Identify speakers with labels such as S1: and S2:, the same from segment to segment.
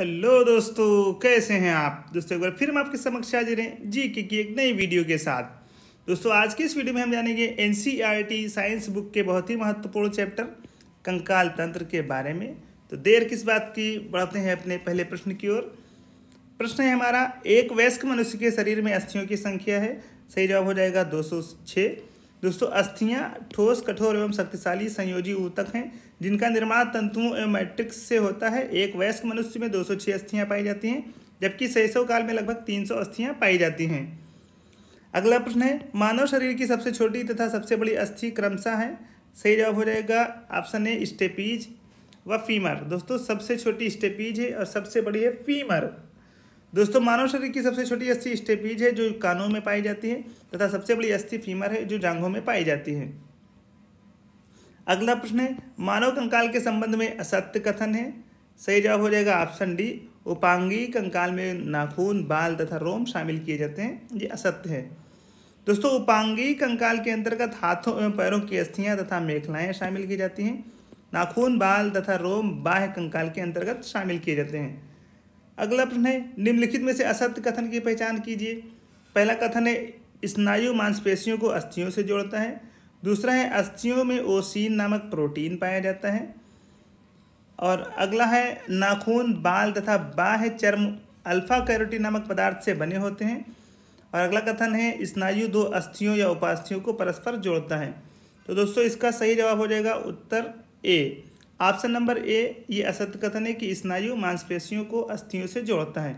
S1: hello दोस्तों कैसे हैं आप दोस्तों एक बार फिर हम आपके समक्ष हाजिर हैं जी के की एक नई वीडियो के साथ दोस्तों आज की इस वीडियो में हम जानेंगे एन साइंस बुक के बहुत ही महत्वपूर्ण चैप्टर कंकाल तंत्र के बारे में तो देर किस बात की बढ़ते हैं अपने पहले प्रश्न की ओर प्रश्न है हमारा एक वयस्क मनुष्य के शरीर में अस्थियों की संख्या है सही जवाब हो जाएगा दो दोस्तों अस्थियाँ ठोस कठोर एवं शक्तिशाली संयोजी ऊतक हैं जिनका निर्माण तंतुओं एवं मैट्रिक्स से होता है एक वयस्क मनुष्य में दो सौ छः अस्थियाँ पाई जाती हैं जबकि शैशव काल में लगभग तीन सौ अस्थियाँ पाई जाती हैं अगला प्रश्न है मानव शरीर की सबसे छोटी तथा सबसे बड़ी अस्थि क्रमशः है सही जवाब हो जाएगा ऑप्शन ए स्टेपीज व फीमर दोस्तों सबसे छोटी स्टेपीज है और सबसे बड़ी है फीमर दोस्तों मानव शरीर की सबसे छोटी अस्थि स्टेपीज है जो कानों में पाई जाती है तथा सबसे बड़ी अस्थि फीमर है जो जांघों में पाई जाती है अगला प्रश्न है मानव कंकाल के संबंध में असत्य कथन है सही जवाब हो जाएगा ऑप्शन डी उपांगी कंकाल में नाखून बाल तथा रोम शामिल किए जाते हैं ये असत्य है दोस्तों उपांगी कंकाल के अंतर्गत हाथों एवं पैरों की अस्थियां तथा मेखलाएं शामिल की जाती हैं नाखून बाल तथा रोम बाह्य कंकाल के अंतर्गत शामिल किए जाते हैं अगला प्रश्न है निम्नलिखित में से असत्य कथन की पहचान कीजिए पहला कथन है स्नायु मांसपेशियों को अस्थियों से जोड़ता है दूसरा है अस्थियों में ओसीन नामक प्रोटीन पाया जाता है और अगला है नाखून बाल तथा बाह चर्म अल्फा कैरोटीन नामक पदार्थ से बने होते हैं और अगला कथन है स्नायु दो अस्थियों या उपास्थियों को परस्पर जोड़ता है तो दोस्तों इसका सही जवाब हो जाएगा उत्तर ए ऑप्शन नंबर ए ये असत्य कथन है कि स्नायु मांसपेशियों को अस्थियों से जोड़ता है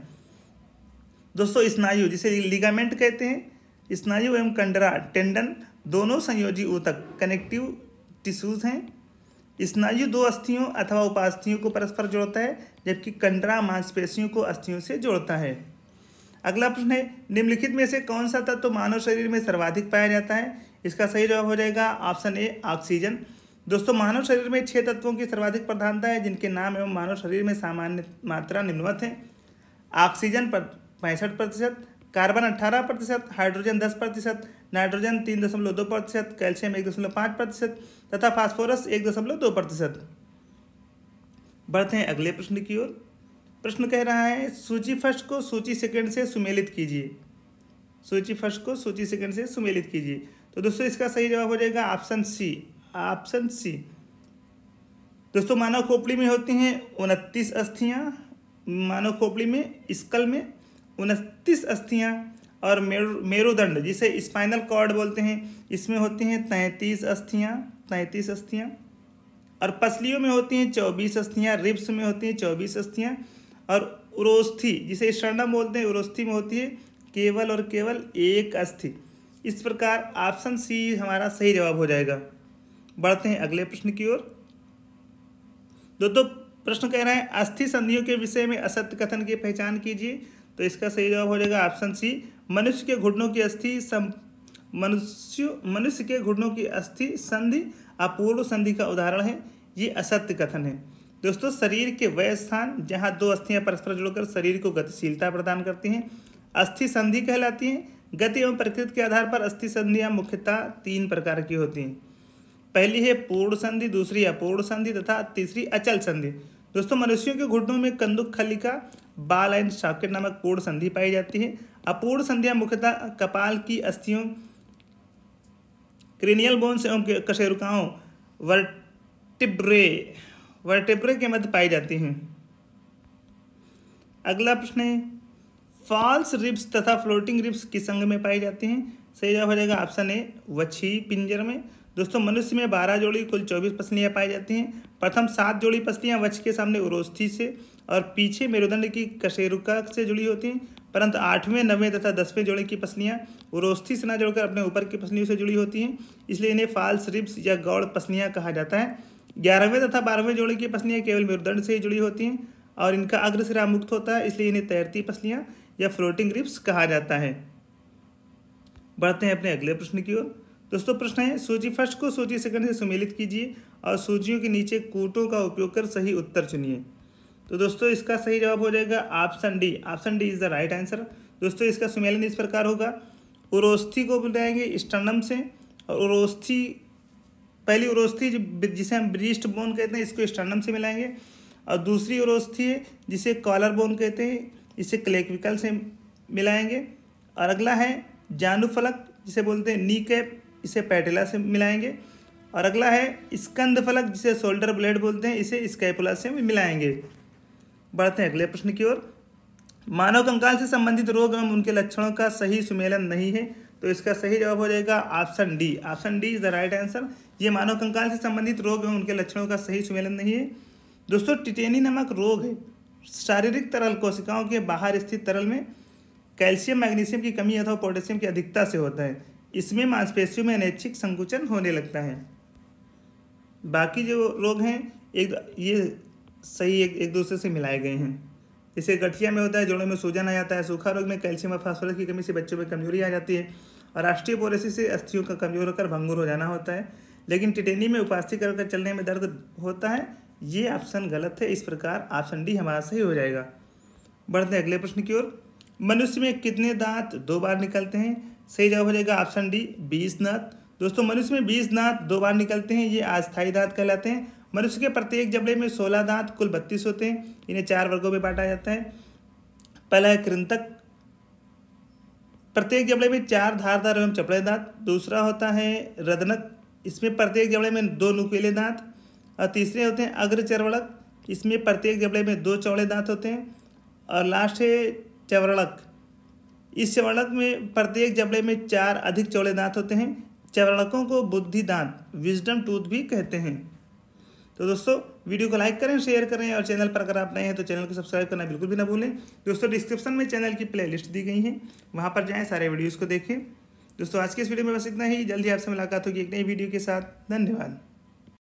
S1: दोस्तों स्नायु जिसे लिगामेंट कहते हैं स्नायु एवं कंडरा टेंडन दोनों संयोजी ऊतक कनेक्टिव टिश्यूज हैं स्नायु दो अस्थियों अथवा उपास्थियों को परस्पर जोड़ता है जबकि कंडरा मांसपेशियों को अस्थियों से जोड़ता है अगला प्रश्न है निम्नलिखित में से कौन सा तत्व तो मानव शरीर में सर्वाधिक पाया जाता है इसका सही जवाब हो जाएगा ऑप्शन ए ऑक्सीजन दोस्तों मानव शरीर में छह तत्वों की सर्वाधिक प्रधानता है जिनके नाम एवं मानव शरीर में सामान्य मात्रा निम्नवत है ऑक्सीजन पर पैंसठ प्रतिशत कार्बन अट्ठारह प्रतिशत हाइड्रोजन दस प्रतिशत नाइट्रोजन तीन दशमलव दो प्रतिशत कैल्शियम एक दशमलव पाँच प्रतिशत तथा फास्फोरस एक दशमलव दो प्रतिशत बढ़ते हैं अगले प्रश्न की ओर प्रश्न कह रहा है सूची फर्स्ट को सूची सेकंड से सुमेलित कीजिए सूची फर्स्ट को सूची सेकंड से सुमेलित कीजिए तो दोस्तों इसका सही जवाब हो जाएगा ऑप्शन सी ऑप्शन सी दोस्तों मानव खोपड़ी में होती हैं उनतीस अस्थियाँ मानव खोपड़ी में स्कल में उनतीस अस्थियाँ और मेरुदंड जिसे स्पाइनल कॉर्ड बोलते हैं इसमें होती हैं तैंतीस अस्थियाँ तैंतीस अस्थियाँ और पसलियों में होती हैं चौबीस अस्थियाँ रिब्स में होती हैं चौबीस अस्थियाँ और उरोस्थी जिसे शरणम बोलते हैं उरोस्थी में होती है केवल और केवल एक अस्थि इस प्रकार ऑप्शन सी हमारा सही जवाब हो जाएगा बढ़ते हैं अगले प्रश्न की ओर दोस्तों प्रश्न कह रहे हैं अस्थि संधियों के विषय में असत्य कथन की पहचान कीजिए तो इसका सही जवाब हो जाएगा ऑप्शन सी मनुष्य के घुटनों की अस्थि मनुष्य मनुष्य के घुटनों की अस्थि संधि अपूर्व संधि का उदाहरण है ये असत्य कथन है दोस्तों शरीर के वह स्थान जहाँ दो अस्थियाँ परस्पर जुड़कर शरीर को गतिशीलता प्रदान करती हैं अस्थि संधि कहलाती हैं गति एवं प्रकृति के आधार पर अस्थि संधियाँ मुख्यतः तीन प्रकार की होती हैं पहली है पूर्ण संधि दूसरी अपूर्ण संधि तथा तीसरी अचल संधि दोस्तों मनुष्यों के घुटनों में कंदुक खलिका बाल एंड शाकेट नामक पूर्ण संधि पाई जाती है अपूर्ण संधियां मुख्यतः कपाल की अस्थियों क्रीनियल बोन्स एवं कशेरुकाओं वर्टिब्रे वर्टिब्रे के मध्य पाई जाती हैं अगला प्रश्न है फॉल्स रिब्स तथा फ्लोटिंग रिब्स किस अंग में पाई जाती हैं सही जवाब हो जाएगा ऑप्शन ए वछी पिंजर में दोस्तों मनुष्य में बारह जोड़ी कुल चौबीस पसलियाँ पाई जाती हैं प्रथम सात जोड़ी पसलियाँ वच के सामने उरोस्थी से और पीछे मेरुदंड की कशेरुका से जुड़ी होती हैं परंतु आठवें नवें तथा दसवें जोड़े की पसलियाँ उरोस्थी से ना जोड़कर अपने ऊपर की पसलियों से जुड़ी होती हैं इसलिए इन्हें फाल्स रिब्स या गौड़ पसलियाँ कहा जाता है ग्यारहवें तथा बारहवें जोड़े की पसलियाँ केवल मेरुदंड से ही जुड़ी होती हैं और इनका अग्रसिरा मुक्त होता है इसलिए इन्हें तैरती पसलियाँ या फ्लोटिंग रिप्स कहा जाता है बढ़ते हैं अपने अगले प्रश्न की ओर दोस्तों प्रश्न है सूजी फर्स्ट को सूजी सेकंड से सुमेलित कीजिए और सूजियों के नीचे कोटों का उपयोग कर सही उत्तर चुनिए तो दोस्तों इसका सही जवाब हो जाएगा option D option D is the right answer दोस्तों इसका सुमेलन इस प्रकार होगा उरोस्थी को बुलाएंगे स्टर्नम से और उरोस्थी पहली उरोस्थी जिसे हम ब्रिस्ट बोन कहते हैं इसको स्टर्नम से मिलाएंगे और दूसरी उरोस्थी है जिसे कॉलर बोन कहते हैं इसे क्लेक्विकल से मिलाएंगे और अगला है जानुफलक जिसे बोलते हैं नी कैप इसे पैटेला से मिलाएंगे और अगला है स्कंद फलक जिसे शोल्डर ब्लेड बोलते हैं इसे स्कैपुला से मिलाएंगे बढ़ते हैं अगले प्रश्न की ओर मानव कंकाल से संबंधित रोग एवं उनके लक्षणों का सही सुमेलन नहीं है तो इसका सही जवाब हो जाएगा option D option D is the right answer ये मानव कंकाल से संबंधित रोग एवं उनके लक्षणों का सही सुमेलन नहीं है दोस्तों टिटेनी नामक रोग है शारीरिक तरल कोशिकाओं के बाहर स्थित तरल में कैल्शियम मैग्नीशियम की कमी अथवा पोटेशियम की अधिकता से होता है इसमें मांसपेशियों में अनैच्छिक संकुचन होने लगता है बाकी जो रोग हैं एक ये सही एक एक दूसरे से मिलाए गए हैं जैसे गठिया में होता है जोड़ों में सूजन आ जाता है सूखा रोग में कैल्शियम और फास्फोरस की कमी से बच्चों में कमजोरी आ जाती है और राष्ट्रीय पॉलिसी से अस्थियों का कमजोर होकर भंगुर हो जाना होता है लेकिन टिटेनी में उपास्थि कर चलने में दर्द होता है ये ऑप्शन गलत है इस प्रकार ऑप्शन डी हमारा सही हो जाएगा बढ़ते हैं अगले प्रश्न की ओर मनुष्य में कितने दांत दो बार निकलते हैं सही जवाब हो जाएगा ऑप्शन डी बीस दांत दोस्तों मनुष्य में बीस दांत दो बार निकलते हैं ये अस्थायी दांत कहलाते हैं मनुष्य के प्रत्येक जबड़े में सोलह दांत कुल बत्तीस होते हैं इन्हें चार वर्गों में बांटा जाता है पहला है कृंतक प्रत्येक जबड़े में चार धारदार एवं चपड़े दांत दूसरा होता है रदनक इसमें प्रत्येक जबड़े में दो नुकीले दांत और तीसरे होते हैं अग्रचरवड़क इसमें प्रत्येक जबड़े में दो चौड़े दांत होते हैं और लास्ट है चवरड़क इस चवड़क में प्रत्येक जबड़े में चार अधिक चौड़े दांत होते हैं चवड़कों को बुद्धि दांत विजडम टूथ भी कहते हैं तो दोस्तों वीडियो को लाइक करें शेयर करें और चैनल पर अगर आप नए हैं तो चैनल को सब्सक्राइब करना बिल्कुल भी ना भूलें दोस्तों डिस्क्रिप्शन में चैनल की प्लेलिस्ट दी गई है वहाँ पर जाएँ सारे वीडियोज़ को देखें दोस्तों आज के इस वीडियो में बस इतना ही जल्दी आपसे मुलाकात होगी एक नई वीडियो के साथ धन्यवाद